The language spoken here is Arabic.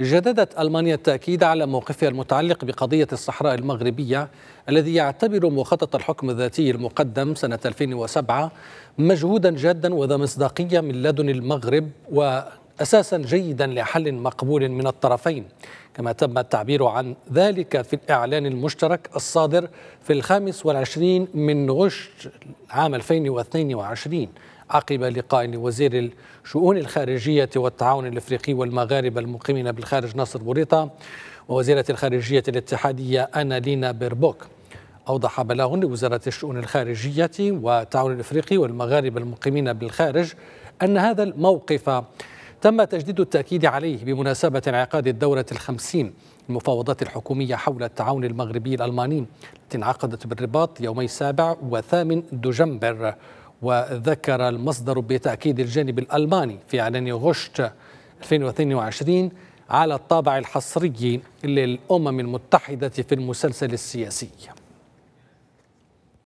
جددت ألمانيا التأكيد على موقفها المتعلق بقضية الصحراء المغربية الذي يعتبر مخطط الحكم الذاتي المقدم سنة 2007 مجهودا جادا وذا مصداقية من لدن المغرب وأساسا جيدا لحل مقبول من الطرفين كما تم التعبير عن ذلك في الإعلان المشترك الصادر في الخامس والعشرين من غشت عام 2022 عقب لقاء لوزير الشؤون الخارجية والتعاون الإفريقي والمغاربة المقيمين بالخارج ناصر بوريطة ووزيرة الخارجية الاتحادية أنا لينا بيربوك أوضح بلاغ لوزارة الشؤون الخارجية والتعاون الإفريقي والمغاربة المقيمين بالخارج أن هذا الموقف تم تجديد التأكيد عليه بمناسبة انعقاد الدورة الخمسين المفاوضات الحكومية حول التعاون المغربي الألماني التي انعقدت بالرباط يومي السابع وثامن دجنبر وذكر المصدر بتأكيد الجانب الألماني في إعلان غشت 2022 على الطابع الحصري للأمم المتحدة في المسلسل السياسي